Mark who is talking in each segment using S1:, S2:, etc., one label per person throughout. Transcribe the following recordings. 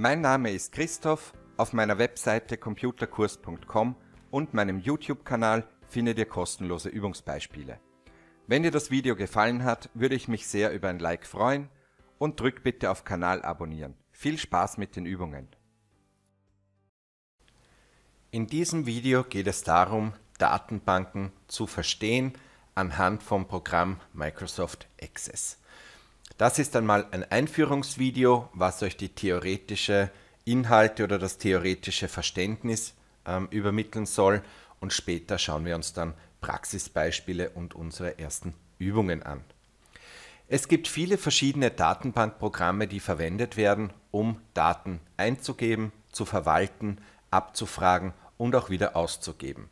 S1: Mein Name ist Christoph, auf meiner Webseite computerkurs.com und meinem YouTube-Kanal findet ihr kostenlose Übungsbeispiele. Wenn dir das Video gefallen hat, würde ich mich sehr über ein Like freuen und drück bitte auf Kanal abonnieren. Viel Spaß mit den Übungen! In diesem Video geht es darum, Datenbanken zu verstehen anhand vom Programm Microsoft Access. Das ist einmal ein Einführungsvideo, was euch die theoretische Inhalte oder das theoretische Verständnis ähm, übermitteln soll. Und später schauen wir uns dann Praxisbeispiele und unsere ersten Übungen an. Es gibt viele verschiedene Datenbankprogramme, die verwendet werden, um Daten einzugeben, zu verwalten, abzufragen und auch wieder auszugeben.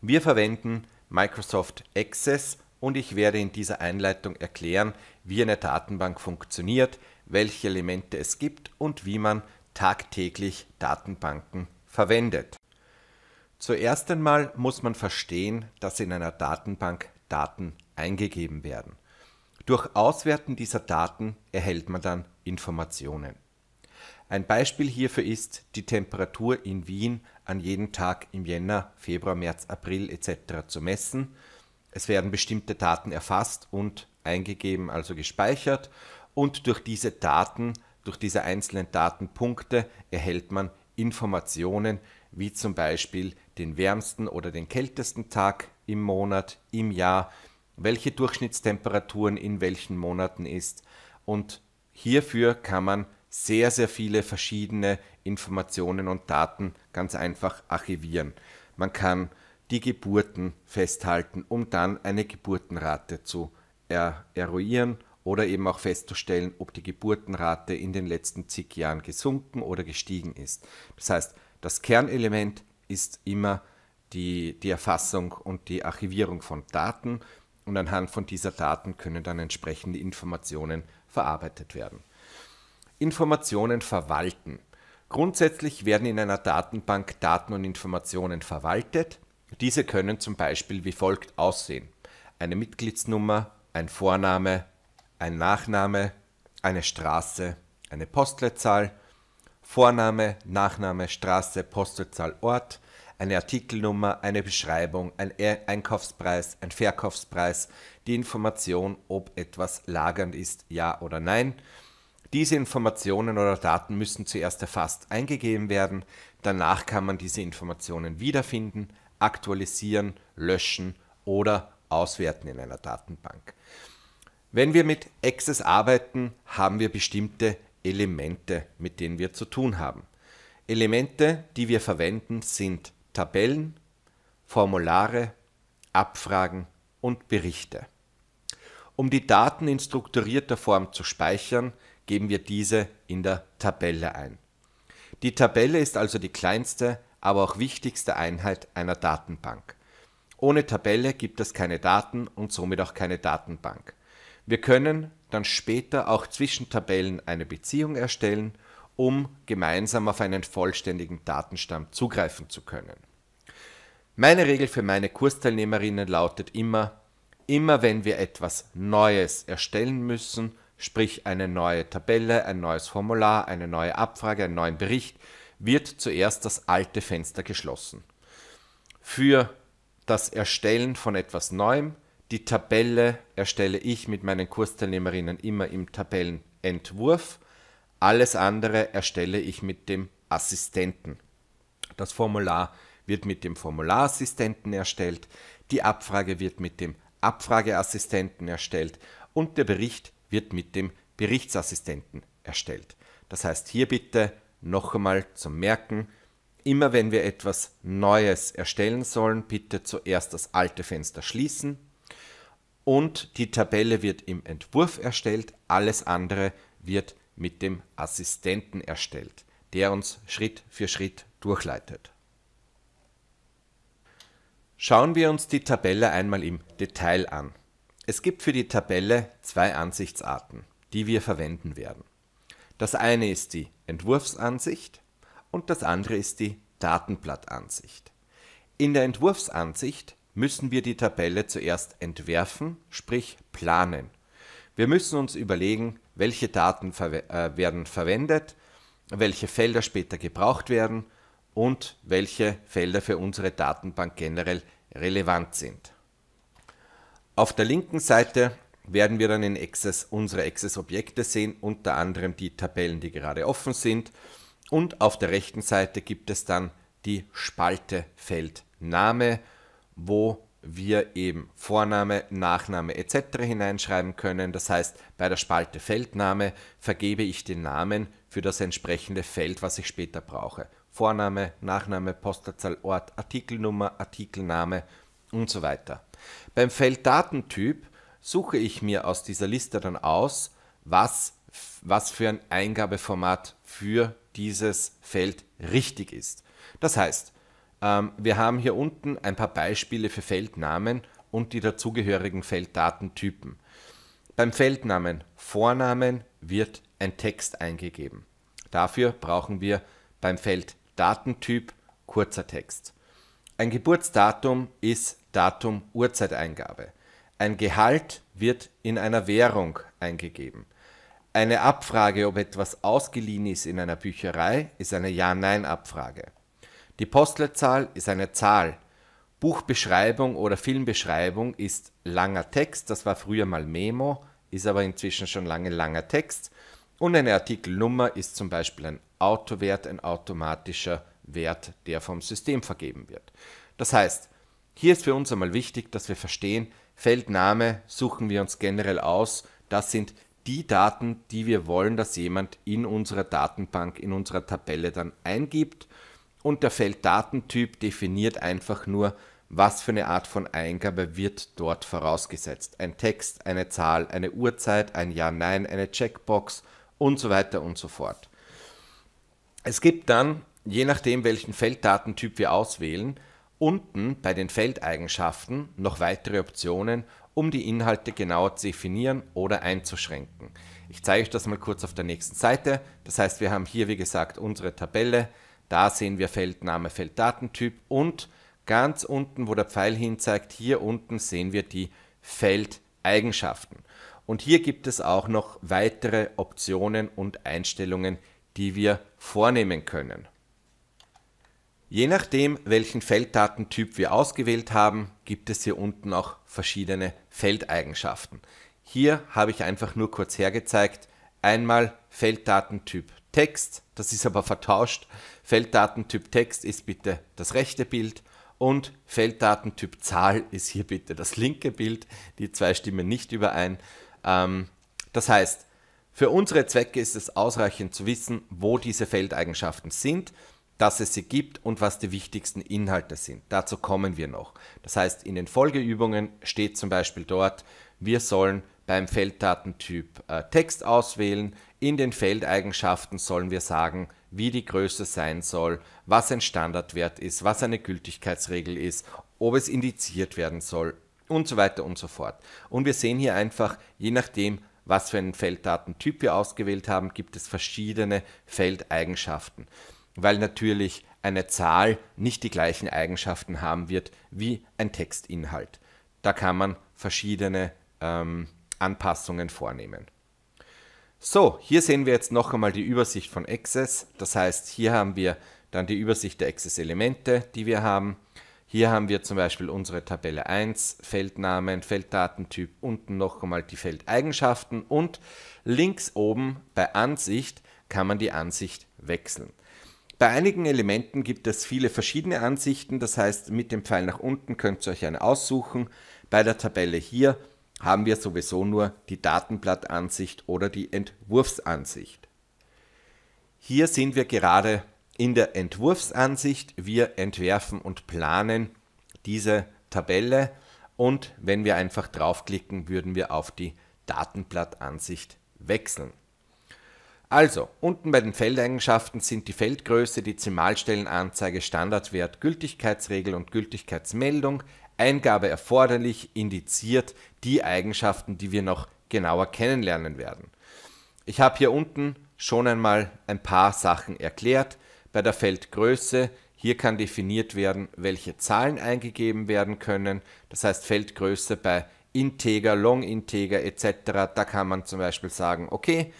S1: Wir verwenden Microsoft Access und ich werde in dieser Einleitung erklären, wie eine Datenbank funktioniert, welche Elemente es gibt und wie man tagtäglich Datenbanken verwendet. Zuerst einmal muss man verstehen, dass in einer Datenbank Daten eingegeben werden. Durch Auswerten dieser Daten erhält man dann Informationen. Ein Beispiel hierfür ist die Temperatur in Wien an jedem Tag im Jänner, Februar, März, April etc. zu messen es werden bestimmte Daten erfasst und eingegeben, also gespeichert. Und durch diese Daten, durch diese einzelnen Datenpunkte erhält man Informationen, wie zum Beispiel den wärmsten oder den kältesten Tag im Monat, im Jahr, welche Durchschnittstemperaturen in welchen Monaten ist. Und hierfür kann man sehr, sehr viele verschiedene Informationen und Daten ganz einfach archivieren. Man kann die Geburten festhalten, um dann eine Geburtenrate zu er eruieren oder eben auch festzustellen, ob die Geburtenrate in den letzten zig Jahren gesunken oder gestiegen ist. Das heißt, das Kernelement ist immer die, die Erfassung und die Archivierung von Daten und anhand von dieser Daten können dann entsprechende Informationen verarbeitet werden. Informationen verwalten. Grundsätzlich werden in einer Datenbank Daten und Informationen verwaltet diese können zum Beispiel wie folgt aussehen. Eine Mitgliedsnummer, ein Vorname, ein Nachname, eine Straße, eine Postleitzahl, Vorname, Nachname, Straße, Postleitzahl, Ort, eine Artikelnummer, eine Beschreibung, ein e-, Einkaufspreis, ein Verkaufspreis, die Information, ob etwas lagernd ist, ja oder nein. Diese Informationen oder Daten müssen zuerst erfasst eingegeben werden, danach kann man diese Informationen wiederfinden, aktualisieren, löschen oder auswerten in einer Datenbank. Wenn wir mit Access arbeiten, haben wir bestimmte Elemente, mit denen wir zu tun haben. Elemente, die wir verwenden, sind Tabellen, Formulare, Abfragen und Berichte. Um die Daten in strukturierter Form zu speichern, geben wir diese in der Tabelle ein. Die Tabelle ist also die kleinste aber auch wichtigste Einheit einer Datenbank. Ohne Tabelle gibt es keine Daten und somit auch keine Datenbank. Wir können dann später auch zwischen Tabellen eine Beziehung erstellen, um gemeinsam auf einen vollständigen Datenstamm zugreifen zu können. Meine Regel für meine Kursteilnehmerinnen lautet immer, immer wenn wir etwas Neues erstellen müssen, sprich eine neue Tabelle, ein neues Formular, eine neue Abfrage, einen neuen Bericht, wird zuerst das alte Fenster geschlossen. Für das Erstellen von etwas Neuem, die Tabelle erstelle ich mit meinen Kursteilnehmerinnen immer im Tabellenentwurf. Alles andere erstelle ich mit dem Assistenten. Das Formular wird mit dem Formularassistenten erstellt, die Abfrage wird mit dem Abfrageassistenten erstellt und der Bericht wird mit dem Berichtsassistenten erstellt. Das heißt, hier bitte noch einmal zu merken, immer wenn wir etwas Neues erstellen sollen, bitte zuerst das alte Fenster schließen und die Tabelle wird im Entwurf erstellt, alles andere wird mit dem Assistenten erstellt, der uns Schritt für Schritt durchleitet. Schauen wir uns die Tabelle einmal im Detail an. Es gibt für die Tabelle zwei Ansichtsarten, die wir verwenden werden. Das eine ist die Entwurfsansicht und das andere ist die Datenblattansicht. In der Entwurfsansicht müssen wir die Tabelle zuerst entwerfen, sprich planen. Wir müssen uns überlegen, welche Daten ver äh, werden verwendet, welche Felder später gebraucht werden und welche Felder für unsere Datenbank generell relevant sind. Auf der linken Seite werden wir dann in Access unsere Access-Objekte sehen, unter anderem die Tabellen, die gerade offen sind. Und auf der rechten Seite gibt es dann die Spalte Feldname, wo wir eben Vorname, Nachname etc. hineinschreiben können. Das heißt, bei der Spalte Feldname vergebe ich den Namen für das entsprechende Feld, was ich später brauche. Vorname, Nachname, Postleitzahl, Ort, Artikelnummer, Artikelname und so weiter. Beim Feld Datentyp suche ich mir aus dieser Liste dann aus, was, was für ein Eingabeformat für dieses Feld richtig ist. Das heißt, ähm, wir haben hier unten ein paar Beispiele für Feldnamen und die dazugehörigen Felddatentypen. Beim Feldnamen Vornamen wird ein Text eingegeben. Dafür brauchen wir beim Feld Datentyp kurzer Text. Ein Geburtsdatum ist Datum Uhrzeit-Eingabe. Ein Gehalt wird in einer Währung eingegeben. Eine Abfrage, ob etwas ausgeliehen ist in einer Bücherei, ist eine Ja-Nein-Abfrage. Die Postleitzahl ist eine Zahl. Buchbeschreibung oder Filmbeschreibung ist langer Text, das war früher mal Memo, ist aber inzwischen schon lange langer Text. Und eine Artikelnummer ist zum Beispiel ein Autowert, ein automatischer Wert, der vom System vergeben wird. Das heißt, hier ist für uns einmal wichtig, dass wir verstehen, Feldname suchen wir uns generell aus. Das sind die Daten, die wir wollen, dass jemand in unserer Datenbank, in unserer Tabelle dann eingibt. Und der Felddatentyp definiert einfach nur, was für eine Art von Eingabe wird dort vorausgesetzt. Ein Text, eine Zahl, eine Uhrzeit, ein Ja, Nein, eine Checkbox und so weiter und so fort. Es gibt dann, je nachdem, welchen Felddatentyp wir auswählen, unten bei den Feldeigenschaften noch weitere Optionen, um die Inhalte genauer zu definieren oder einzuschränken. Ich zeige euch das mal kurz auf der nächsten Seite. Das heißt, wir haben hier, wie gesagt, unsere Tabelle. Da sehen wir Feldname, Felddatentyp und ganz unten, wo der Pfeil hin zeigt, hier unten sehen wir die Feldeigenschaften. Und hier gibt es auch noch weitere Optionen und Einstellungen, die wir vornehmen können. Je nachdem, welchen Felddatentyp wir ausgewählt haben, gibt es hier unten auch verschiedene Feldeigenschaften. Hier habe ich einfach nur kurz hergezeigt, einmal Felddatentyp Text, das ist aber vertauscht. Felddatentyp Text ist bitte das rechte Bild und Felddatentyp Zahl ist hier bitte das linke Bild. Die zwei stimmen nicht überein. Ähm, das heißt, für unsere Zwecke ist es ausreichend zu wissen, wo diese Feldeigenschaften sind dass es sie gibt und was die wichtigsten Inhalte sind. Dazu kommen wir noch. Das heißt, in den Folgeübungen steht zum Beispiel dort, wir sollen beim Felddatentyp äh, Text auswählen. In den Feldeigenschaften sollen wir sagen, wie die Größe sein soll, was ein Standardwert ist, was eine Gültigkeitsregel ist, ob es indiziert werden soll und so weiter und so fort. Und wir sehen hier einfach, je nachdem, was für einen Felddatentyp wir ausgewählt haben, gibt es verschiedene Feldeigenschaften weil natürlich eine Zahl nicht die gleichen Eigenschaften haben wird wie ein Textinhalt. Da kann man verschiedene ähm, Anpassungen vornehmen. So, hier sehen wir jetzt noch einmal die Übersicht von Access. Das heißt, hier haben wir dann die Übersicht der Access-Elemente, die wir haben. Hier haben wir zum Beispiel unsere Tabelle 1, Feldnamen, Felddatentyp, unten noch einmal die Feldeigenschaften und links oben bei Ansicht kann man die Ansicht wechseln. Bei einigen Elementen gibt es viele verschiedene Ansichten, das heißt mit dem Pfeil nach unten könnt ihr euch eine aussuchen. Bei der Tabelle hier haben wir sowieso nur die Datenblattansicht oder die Entwurfsansicht. Hier sind wir gerade in der Entwurfsansicht. Wir entwerfen und planen diese Tabelle und wenn wir einfach draufklicken, würden wir auf die Datenblattansicht wechseln. Also, unten bei den Feldeigenschaften sind die Feldgröße, Dezimalstellenanzeige, Standardwert, Gültigkeitsregel und Gültigkeitsmeldung, Eingabe erforderlich, indiziert, die Eigenschaften, die wir noch genauer kennenlernen werden. Ich habe hier unten schon einmal ein paar Sachen erklärt. Bei der Feldgröße, hier kann definiert werden, welche Zahlen eingegeben werden können. Das heißt Feldgröße bei Integer, Long Integer etc. Da kann man zum Beispiel sagen, okay,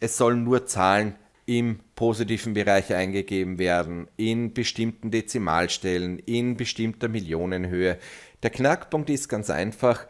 S1: es sollen nur Zahlen im positiven Bereich eingegeben werden, in bestimmten Dezimalstellen, in bestimmter Millionenhöhe. Der Knackpunkt ist ganz einfach,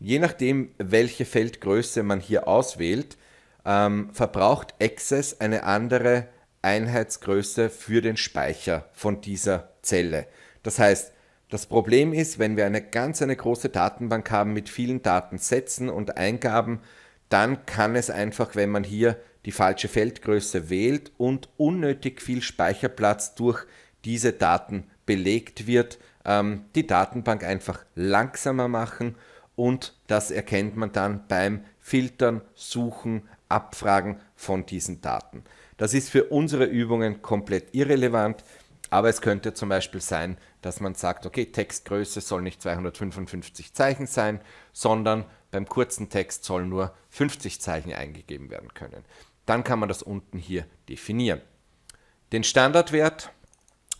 S1: je nachdem, welche Feldgröße man hier auswählt, ähm, verbraucht Access eine andere Einheitsgröße für den Speicher von dieser Zelle. Das heißt, das Problem ist, wenn wir eine ganz eine große Datenbank haben mit vielen Datensätzen und Eingaben, dann kann es einfach, wenn man hier die falsche Feldgröße wählt und unnötig viel Speicherplatz durch diese Daten belegt wird, ähm, die Datenbank einfach langsamer machen und das erkennt man dann beim Filtern, Suchen, Abfragen von diesen Daten. Das ist für unsere Übungen komplett irrelevant, aber es könnte zum Beispiel sein, dass man sagt, okay, Textgröße soll nicht 255 Zeichen sein, sondern beim kurzen Text sollen nur 50 Zeichen eingegeben werden können dann kann man das unten hier definieren. Den Standardwert,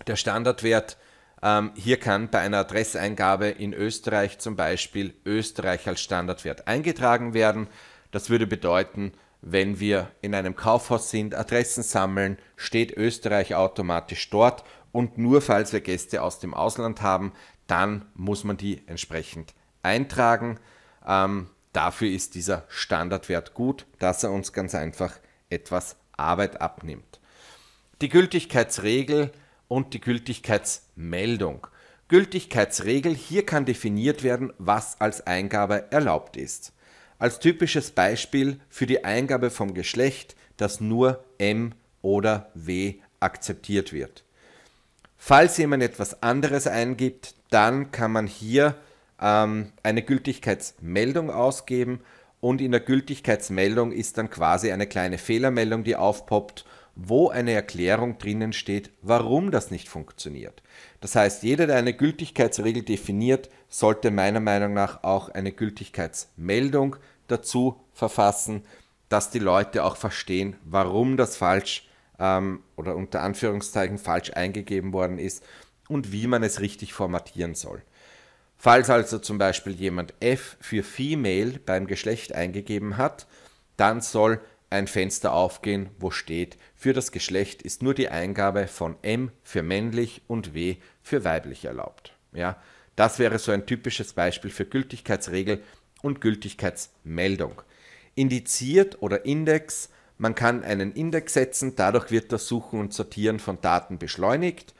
S1: der Standardwert ähm, hier kann bei einer Adresseingabe in Österreich zum Beispiel Österreich als Standardwert eingetragen werden. Das würde bedeuten, wenn wir in einem Kaufhaus sind, Adressen sammeln, steht Österreich automatisch dort und nur falls wir Gäste aus dem Ausland haben, dann muss man die entsprechend eintragen. Ähm, dafür ist dieser Standardwert gut, dass er uns ganz einfach etwas Arbeit abnimmt. Die Gültigkeitsregel und die Gültigkeitsmeldung. Gültigkeitsregel, hier kann definiert werden, was als Eingabe erlaubt ist. Als typisches Beispiel für die Eingabe vom Geschlecht, dass nur M oder W akzeptiert wird. Falls jemand etwas anderes eingibt, dann kann man hier ähm, eine Gültigkeitsmeldung ausgeben und in der Gültigkeitsmeldung ist dann quasi eine kleine Fehlermeldung, die aufpoppt, wo eine Erklärung drinnen steht, warum das nicht funktioniert. Das heißt, jeder, der eine Gültigkeitsregel definiert, sollte meiner Meinung nach auch eine Gültigkeitsmeldung dazu verfassen, dass die Leute auch verstehen, warum das falsch ähm, oder unter Anführungszeichen falsch eingegeben worden ist und wie man es richtig formatieren soll. Falls also zum Beispiel jemand F für Female beim Geschlecht eingegeben hat, dann soll ein Fenster aufgehen, wo steht, für das Geschlecht ist nur die Eingabe von M für männlich und W für weiblich erlaubt. Ja, das wäre so ein typisches Beispiel für Gültigkeitsregel und Gültigkeitsmeldung. Indiziert oder Index, man kann einen Index setzen, dadurch wird das Suchen und Sortieren von Daten beschleunigt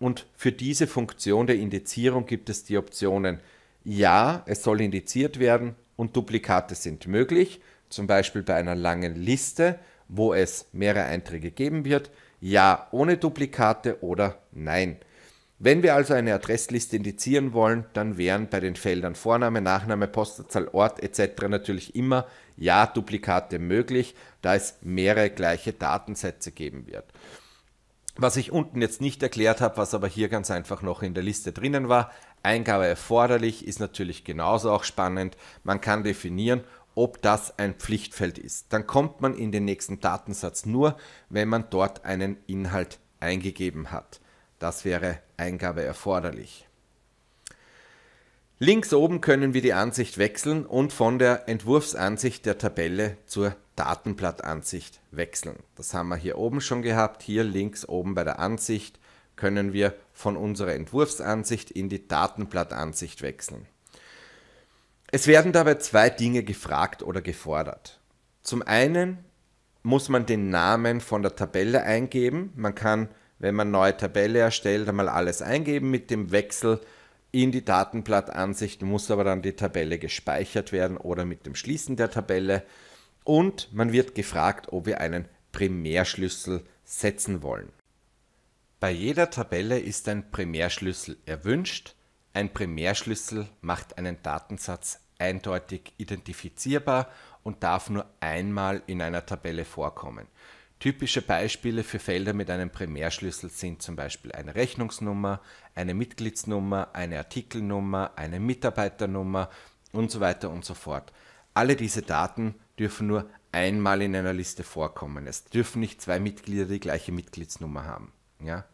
S1: und für diese Funktion der Indizierung gibt es die Optionen Ja, es soll indiziert werden und Duplikate sind möglich, zum Beispiel bei einer langen Liste, wo es mehrere Einträge geben wird, Ja ohne Duplikate oder Nein. Wenn wir also eine Adressliste indizieren wollen, dann wären bei den Feldern Vorname, Nachname, Postleitzahl, Ort etc. natürlich immer Ja-Duplikate möglich, da es mehrere gleiche Datensätze geben wird. Was ich unten jetzt nicht erklärt habe, was aber hier ganz einfach noch in der Liste drinnen war, Eingabe erforderlich ist natürlich genauso auch spannend. Man kann definieren, ob das ein Pflichtfeld ist. Dann kommt man in den nächsten Datensatz nur, wenn man dort einen Inhalt eingegeben hat. Das wäre Eingabe erforderlich. Links oben können wir die Ansicht wechseln und von der Entwurfsansicht der Tabelle zur Datenblattansicht wechseln. Das haben wir hier oben schon gehabt. Hier links oben bei der Ansicht können wir von unserer Entwurfsansicht in die Datenblattansicht wechseln. Es werden dabei zwei Dinge gefragt oder gefordert. Zum einen muss man den Namen von der Tabelle eingeben. Man kann, wenn man neue Tabelle erstellt, einmal alles eingeben mit dem Wechsel in die Datenblattansicht, muss aber dann die Tabelle gespeichert werden oder mit dem Schließen der Tabelle. Und man wird gefragt, ob wir einen Primärschlüssel setzen wollen. Bei jeder Tabelle ist ein Primärschlüssel erwünscht. Ein Primärschlüssel macht einen Datensatz eindeutig identifizierbar und darf nur einmal in einer Tabelle vorkommen. Typische Beispiele für Felder mit einem Primärschlüssel sind zum Beispiel eine Rechnungsnummer, eine Mitgliedsnummer, eine Artikelnummer, eine Mitarbeiternummer und so weiter und so fort. Alle diese Daten dürfen nur einmal in einer Liste vorkommen. Es dürfen nicht zwei Mitglieder die gleiche Mitgliedsnummer haben. Ja?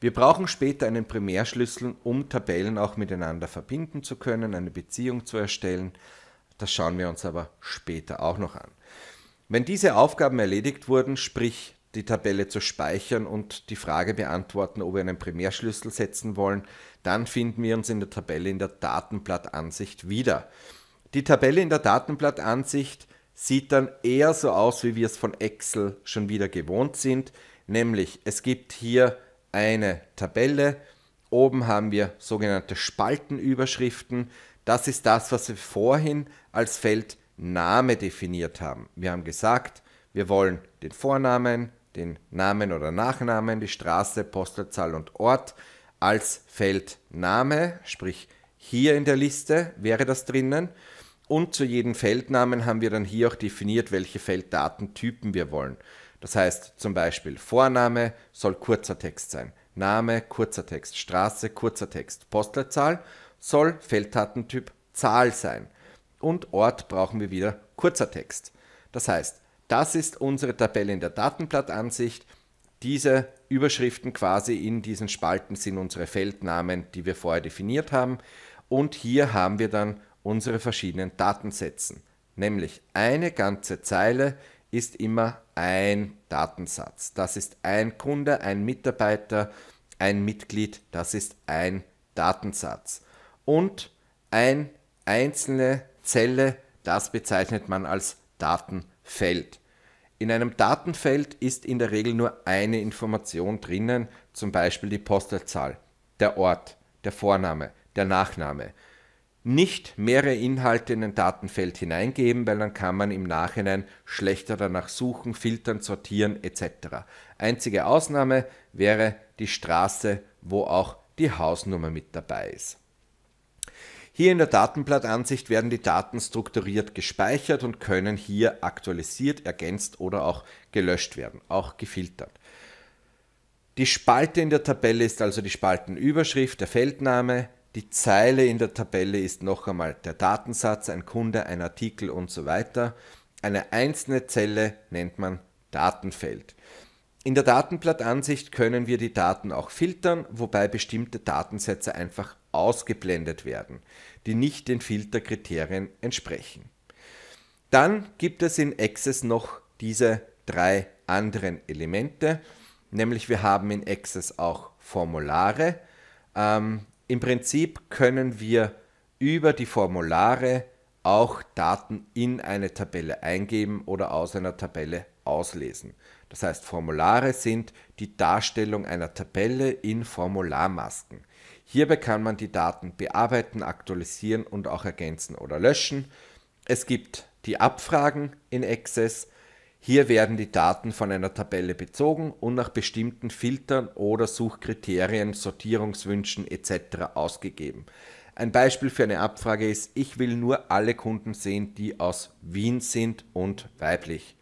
S1: Wir brauchen später einen Primärschlüssel, um Tabellen auch miteinander verbinden zu können, eine Beziehung zu erstellen. Das schauen wir uns aber später auch noch an. Wenn diese Aufgaben erledigt wurden, sprich die Tabelle zu speichern und die Frage beantworten, ob wir einen Primärschlüssel setzen wollen, dann finden wir uns in der Tabelle in der Datenblattansicht wieder. Die Tabelle in der Datenblattansicht sieht dann eher so aus, wie wir es von Excel schon wieder gewohnt sind, nämlich es gibt hier eine Tabelle, oben haben wir sogenannte Spaltenüberschriften, das ist das, was wir vorhin als Feld Name definiert haben. Wir haben gesagt, wir wollen den Vornamen, den Namen oder Nachnamen, die Straße, Postleitzahl und Ort als Feldname, sprich hier in der Liste wäre das drinnen. Und zu jedem Feldnamen haben wir dann hier auch definiert, welche Felddatentypen wir wollen. Das heißt zum Beispiel Vorname soll kurzer Text sein, Name kurzer Text, Straße kurzer Text, Postleitzahl soll Felddatentyp Zahl sein und Ort brauchen wir wieder kurzer Text. Das heißt, das ist unsere Tabelle in der Datenblattansicht. Diese Überschriften quasi in diesen Spalten sind unsere Feldnamen, die wir vorher definiert haben. Und hier haben wir dann unsere verschiedenen Datensätzen. Nämlich eine ganze Zeile ist immer ein Datensatz. Das ist ein Kunde, ein Mitarbeiter, ein Mitglied, das ist ein Datensatz. Und ein einzelne Zelle, das bezeichnet man als Datenfeld. In einem Datenfeld ist in der Regel nur eine Information drinnen, zum Beispiel die Postleitzahl, der Ort, der Vorname, der Nachname. Nicht mehrere Inhalte in ein Datenfeld hineingeben, weil dann kann man im Nachhinein schlechter danach suchen, filtern, sortieren etc. Einzige Ausnahme wäre die Straße, wo auch die Hausnummer mit dabei ist. Hier in der Datenblattansicht werden die Daten strukturiert gespeichert und können hier aktualisiert, ergänzt oder auch gelöscht werden, auch gefiltert. Die Spalte in der Tabelle ist also die Spaltenüberschrift, der Feldname. Die Zeile in der Tabelle ist noch einmal der Datensatz, ein Kunde, ein Artikel und so weiter. Eine einzelne Zelle nennt man Datenfeld. In der Datenblattansicht können wir die Daten auch filtern, wobei bestimmte Datensätze einfach ausgeblendet werden die nicht den Filterkriterien entsprechen. Dann gibt es in Access noch diese drei anderen Elemente, nämlich wir haben in Access auch Formulare. Ähm, Im Prinzip können wir über die Formulare auch Daten in eine Tabelle eingeben oder aus einer Tabelle auslesen. Das heißt, Formulare sind die Darstellung einer Tabelle in Formularmasken. Hierbei kann man die Daten bearbeiten, aktualisieren und auch ergänzen oder löschen. Es gibt die Abfragen in Access. Hier werden die Daten von einer Tabelle bezogen und nach bestimmten Filtern oder Suchkriterien, Sortierungswünschen etc. ausgegeben. Ein Beispiel für eine Abfrage ist, ich will nur alle Kunden sehen, die aus Wien sind und weiblich.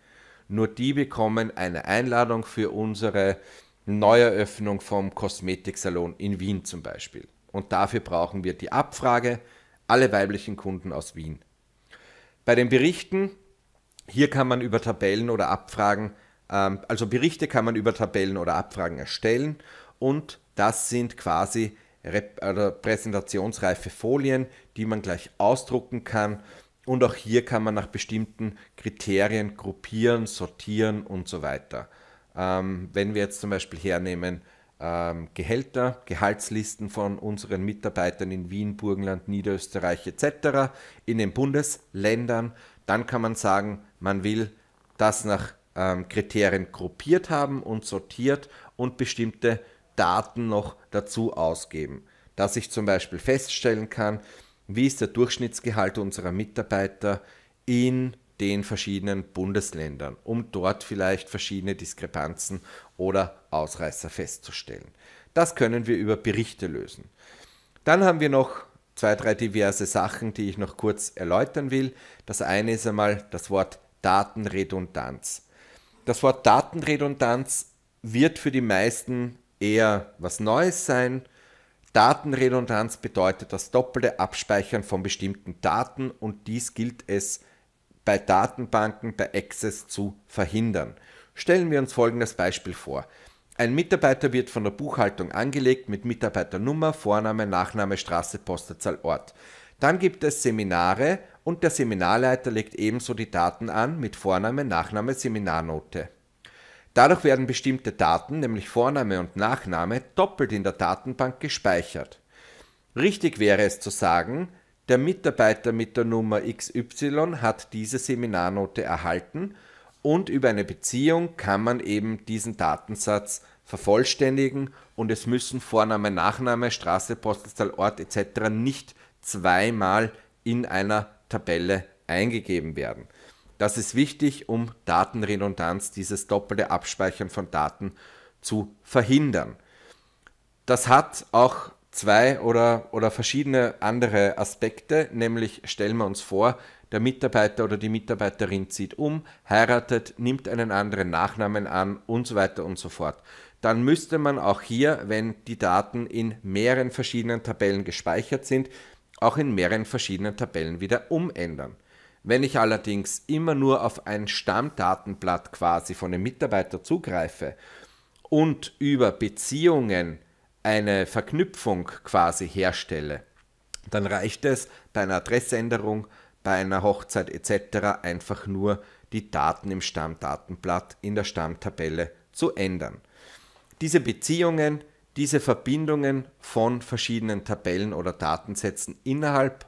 S1: Nur die bekommen eine Einladung für unsere Neueröffnung vom Kosmetiksalon in Wien zum Beispiel. Und dafür brauchen wir die Abfrage, alle weiblichen Kunden aus Wien. Bei den Berichten, hier kann man über Tabellen oder Abfragen, ähm, also Berichte kann man über Tabellen oder Abfragen erstellen und das sind quasi präsentationsreife Folien, die man gleich ausdrucken kann und auch hier kann man nach bestimmten Kriterien gruppieren, sortieren und so weiter. Ähm, wenn wir jetzt zum Beispiel hernehmen, ähm, Gehälter, Gehaltslisten von unseren Mitarbeitern in Wien, Burgenland, Niederösterreich etc. in den Bundesländern, dann kann man sagen, man will das nach ähm, Kriterien gruppiert haben und sortiert und bestimmte Daten noch dazu ausgeben. Dass ich zum Beispiel feststellen kann, wie ist der Durchschnittsgehalt unserer Mitarbeiter in den verschiedenen Bundesländern, um dort vielleicht verschiedene Diskrepanzen oder Ausreißer festzustellen. Das können wir über Berichte lösen. Dann haben wir noch zwei, drei diverse Sachen, die ich noch kurz erläutern will. Das eine ist einmal das Wort Datenredundanz. Das Wort Datenredundanz wird für die meisten eher was Neues sein. Datenredundanz bedeutet das doppelte Abspeichern von bestimmten Daten und dies gilt es bei Datenbanken bei Access zu verhindern. Stellen wir uns folgendes Beispiel vor. Ein Mitarbeiter wird von der Buchhaltung angelegt mit Mitarbeiternummer, Vorname, Nachname, Straße, Postleitzahl, Ort. Dann gibt es Seminare und der Seminarleiter legt ebenso die Daten an mit Vorname, Nachname, Seminarnote. Dadurch werden bestimmte Daten, nämlich Vorname und Nachname, doppelt in der Datenbank gespeichert. Richtig wäre es zu sagen, der Mitarbeiter mit der Nummer XY hat diese Seminarnote erhalten und über eine Beziehung kann man eben diesen Datensatz vervollständigen und es müssen Vorname, Nachname, Straße, Postleitzahl, Ort etc. nicht zweimal in einer Tabelle eingegeben werden. Das ist wichtig, um Datenredundanz, dieses doppelte Abspeichern von Daten zu verhindern. Das hat auch zwei oder, oder verschiedene andere Aspekte, nämlich stellen wir uns vor, der Mitarbeiter oder die Mitarbeiterin zieht um, heiratet, nimmt einen anderen Nachnamen an und so weiter und so fort. Dann müsste man auch hier, wenn die Daten in mehreren verschiedenen Tabellen gespeichert sind, auch in mehreren verschiedenen Tabellen wieder umändern. Wenn ich allerdings immer nur auf ein Stammdatenblatt quasi von dem Mitarbeiter zugreife und über Beziehungen eine Verknüpfung quasi herstelle, dann reicht es bei einer Adressänderung, bei einer Hochzeit etc. einfach nur die Daten im Stammdatenblatt in der Stammtabelle zu ändern. Diese Beziehungen, diese Verbindungen von verschiedenen Tabellen oder Datensätzen innerhalb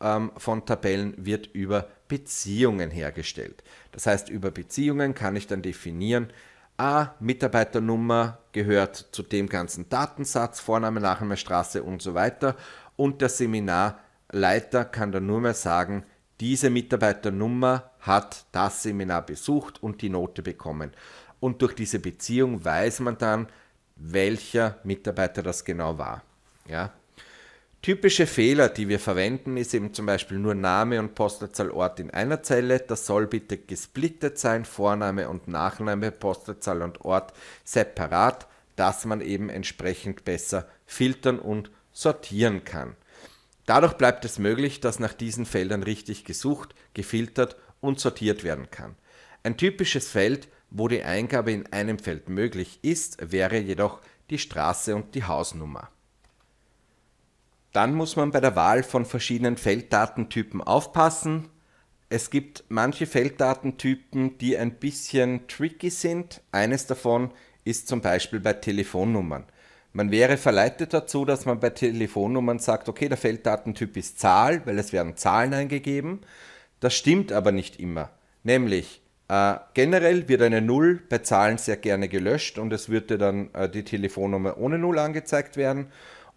S1: ähm, von Tabellen wird über Beziehungen hergestellt. Das heißt, über Beziehungen kann ich dann definieren, A, Mitarbeiternummer gehört zu dem ganzen Datensatz, Vorname, Nachname, Straße und so weiter. Und der Seminarleiter kann dann nur mehr sagen, diese Mitarbeiternummer hat das Seminar besucht und die Note bekommen. Und durch diese Beziehung weiß man dann, welcher Mitarbeiter das genau war. Ja, Typische Fehler, die wir verwenden, ist eben zum Beispiel nur Name und Postleitzahlort in einer Zelle. Das soll bitte gesplittet sein, Vorname und Nachname, Postleitzahl und Ort separat, dass man eben entsprechend besser filtern und sortieren kann. Dadurch bleibt es möglich, dass nach diesen Feldern richtig gesucht, gefiltert und sortiert werden kann. Ein typisches Feld, wo die Eingabe in einem Feld möglich ist, wäre jedoch die Straße und die Hausnummer. Dann muss man bei der Wahl von verschiedenen Felddatentypen aufpassen. Es gibt manche Felddatentypen, die ein bisschen tricky sind. Eines davon ist zum Beispiel bei Telefonnummern. Man wäre verleitet dazu, dass man bei Telefonnummern sagt, okay, der Felddatentyp ist Zahl, weil es werden Zahlen eingegeben. Das stimmt aber nicht immer. Nämlich, äh, generell wird eine Null bei Zahlen sehr gerne gelöscht und es würde dann äh, die Telefonnummer ohne Null angezeigt werden.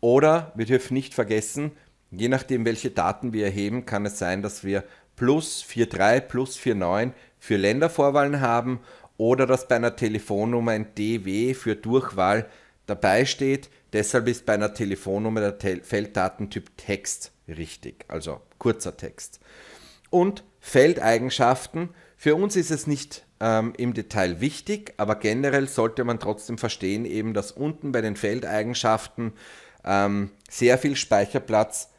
S1: Oder wir dürfen nicht vergessen, je nachdem, welche Daten wir erheben, kann es sein, dass wir plus 43 plus 49 für Ländervorwahlen haben oder dass bei einer Telefonnummer ein DW für Durchwahl dabei steht. Deshalb ist bei einer Telefonnummer der Te Felddatentyp Text richtig, also kurzer Text. Und Feldeigenschaften. Für uns ist es nicht ähm, im Detail wichtig, aber generell sollte man trotzdem verstehen, eben dass unten bei den Feldeigenschaften ähm, sehr viel Speicherplatz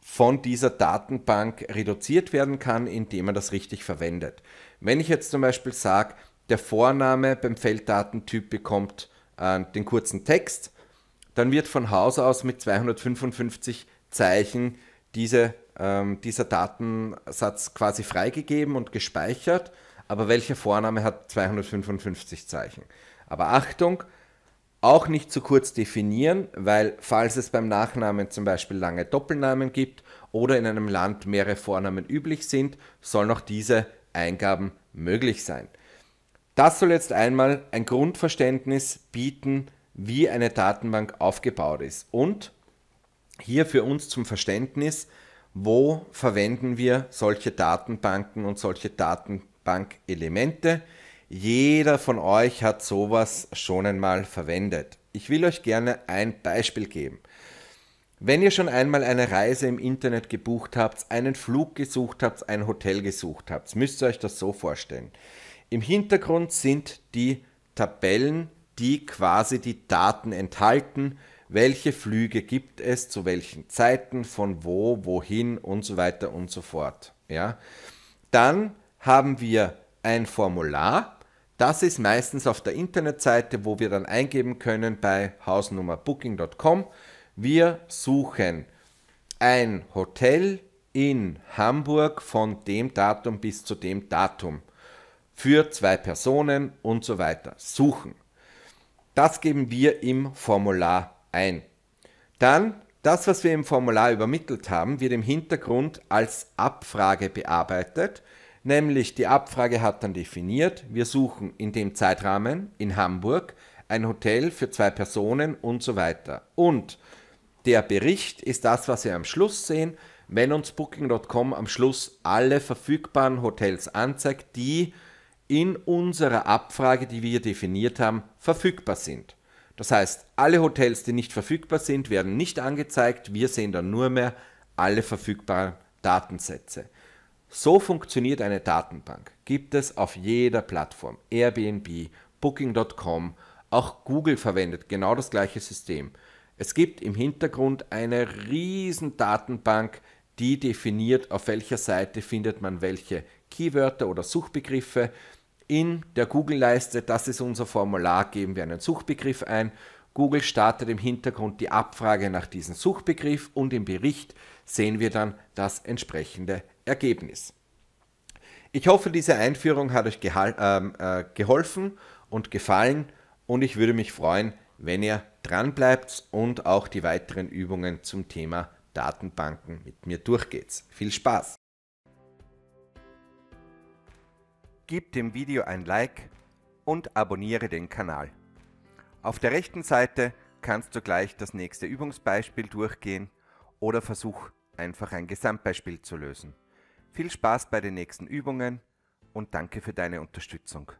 S1: von dieser Datenbank reduziert werden kann, indem man das richtig verwendet. Wenn ich jetzt zum Beispiel sage, der Vorname beim Felddatentyp bekommt äh, den kurzen Text, dann wird von Haus aus mit 255 Zeichen diese, ähm, dieser Datensatz quasi freigegeben und gespeichert. Aber welcher Vorname hat 255 Zeichen? Aber Achtung, auch nicht zu kurz definieren, weil falls es beim Nachnamen zum Beispiel lange Doppelnamen gibt oder in einem Land mehrere Vornamen üblich sind, sollen auch diese Eingaben möglich sein. Das soll jetzt einmal ein Grundverständnis bieten, wie eine Datenbank aufgebaut ist. Und hier für uns zum Verständnis, wo verwenden wir solche Datenbanken und solche Datenbankelemente? Jeder von euch hat sowas schon einmal verwendet. Ich will euch gerne ein Beispiel geben. Wenn ihr schon einmal eine Reise im Internet gebucht habt, einen Flug gesucht habt, ein Hotel gesucht habt, müsst ihr euch das so vorstellen. Im Hintergrund sind die Tabellen, die quasi die Daten enthalten, welche Flüge gibt es, zu welchen Zeiten, von wo, wohin und so weiter und so fort. Ja? Dann haben wir ein Formular. Das ist meistens auf der Internetseite, wo wir dann eingeben können bei hausnummerbooking.com. Wir suchen ein Hotel in Hamburg von dem Datum bis zu dem Datum für zwei Personen und so weiter. Suchen. Das geben wir im Formular ein. Dann das, was wir im Formular übermittelt haben, wird im Hintergrund als Abfrage bearbeitet nämlich die Abfrage hat dann definiert, wir suchen in dem Zeitrahmen in Hamburg ein Hotel für zwei Personen und so weiter. Und der Bericht ist das, was wir am Schluss sehen, wenn uns Booking.com am Schluss alle verfügbaren Hotels anzeigt, die in unserer Abfrage, die wir definiert haben, verfügbar sind. Das heißt, alle Hotels, die nicht verfügbar sind, werden nicht angezeigt. Wir sehen dann nur mehr alle verfügbaren Datensätze. So funktioniert eine Datenbank. Gibt es auf jeder Plattform. Airbnb, Booking.com, auch Google verwendet genau das gleiche System. Es gibt im Hintergrund eine riesen Datenbank, die definiert, auf welcher Seite findet man welche Keywörter oder Suchbegriffe. In der Google-Leiste, das ist unser Formular, geben wir einen Suchbegriff ein. Google startet im Hintergrund die Abfrage nach diesem Suchbegriff und im Bericht sehen wir dann das entsprechende Ergebnis. Ich hoffe, diese Einführung hat euch ähm, äh, geholfen und gefallen und ich würde mich freuen, wenn ihr dran bleibt und auch die weiteren Übungen zum Thema Datenbanken mit mir durchgeht. Viel Spaß! Gib dem Video ein Like und abonniere den Kanal. Auf der rechten Seite kannst du gleich das nächste Übungsbeispiel durchgehen oder versuch einfach ein Gesamtbeispiel zu lösen. Viel Spaß bei den nächsten Übungen und danke für deine Unterstützung.